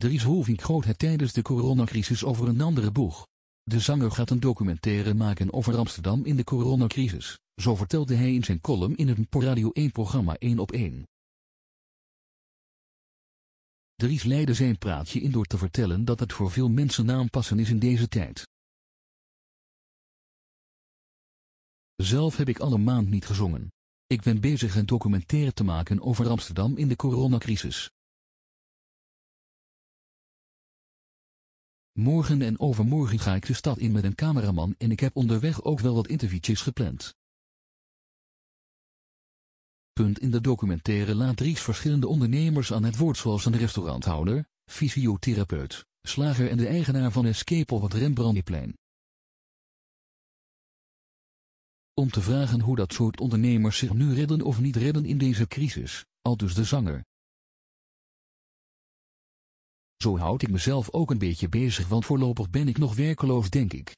Dries Rieshoving goot het tijdens de coronacrisis over een andere boeg. De zanger gaat een documentaire maken over Amsterdam in de coronacrisis, zo vertelde hij in zijn column in het Radio 1-programma 1 op 1. Dries leidde zijn praatje in door te vertellen dat het voor veel mensen aanpassen is in deze tijd. Zelf heb ik alle maand niet gezongen. Ik ben bezig een documentaire te maken over Amsterdam in de coronacrisis. Morgen en overmorgen ga ik de stad in met een cameraman en ik heb onderweg ook wel wat interviewtjes gepland. Punt in de documentaire laat drie verschillende ondernemers aan het woord zoals een restauranthouder, fysiotherapeut, slager en de eigenaar van Escape op het Rembrandtplein. Om te vragen hoe dat soort ondernemers zich nu redden of niet redden in deze crisis, al dus de zanger. Zo houd ik mezelf ook een beetje bezig want voorlopig ben ik nog werkeloos denk ik.